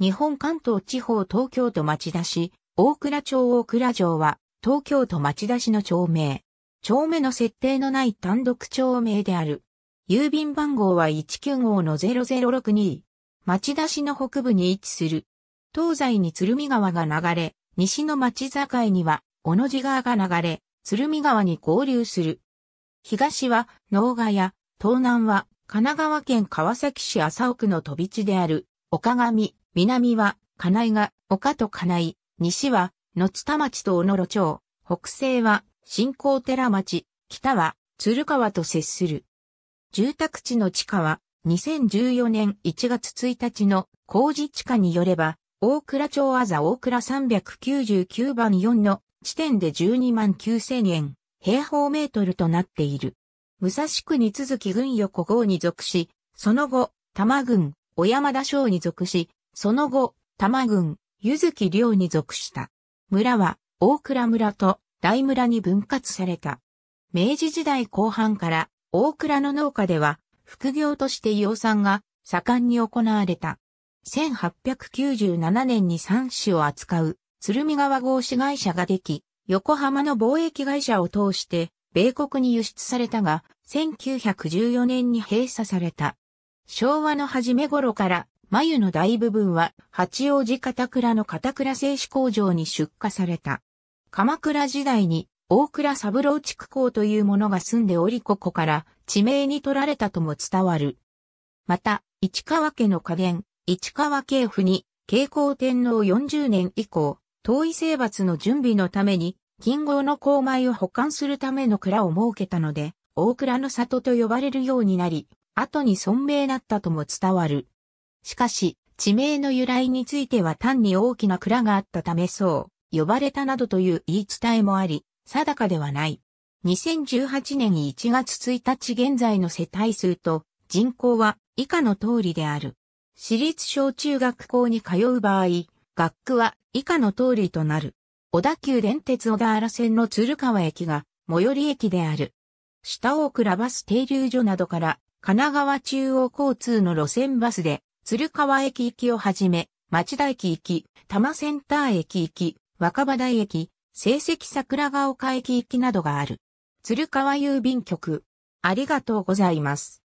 日本関東地方東京都町田市、大倉町大倉城は、東京都町田市の町名。町名の設定のない単独町名である。郵便番号は195の0062。町田市の北部に位置する。東西に鶴見川が流れ、西の町境には、小野寺川が流れ、鶴見川に合流する。東は、能ヶ谷、東南は、神奈川県川崎市麻生区の飛び地である、岡上、南は、金井が、丘と金井、西は、野津田町と小野路町、北西は、新港寺町、北は、鶴川と接する。住宅地の地価は、2014年1月1日の工事地価によれば、大倉町あざ大倉399番4の地点で12万9000円、平方メートルとなっている。武蔵区に続き軍横号に属し、その後、多摩郡、小山田省に属し、その後、多摩郡、湯月寮に属した。村は、大倉村と大村に分割された。明治時代後半から、大倉の農家では、副業として養蚕が盛んに行われた。1897年に産種を扱う鶴見川合資会社ができ、横浜の貿易会社を通して米国に輸出されたが、1914年に閉鎖された。昭和の初め頃から眉の大部分は八王子片倉の片倉製紙工場に出荷された。鎌倉時代に大倉三郎区工という者が住んでおりここから地名に取られたとも伝わる。また、市川家の家伝、市川系譜に、慶光天皇40年以降、遠い征伐の準備のために、金剛の鉱米を保管するための蔵を設けたので、大倉の里と呼ばれるようになり、後に存命だったとも伝わる。しかし、地名の由来については単に大きな蔵があったためそう、呼ばれたなどという言い伝えもあり、定かではない。2018年1月1日現在の世帯数と人口は以下の通りである。私立小中学校に通う場合、学区は以下の通りとなる。小田急電鉄小田原線の鶴川駅が最寄り駅である。下大倉バス停留所などから神奈川中央交通の路線バスで鶴川駅行きをはじめ、町田駅行き、多摩センター駅行き、若葉台駅、成績桜ヶ丘駅行きなどがある。鶴川郵便局。ありがとうございます。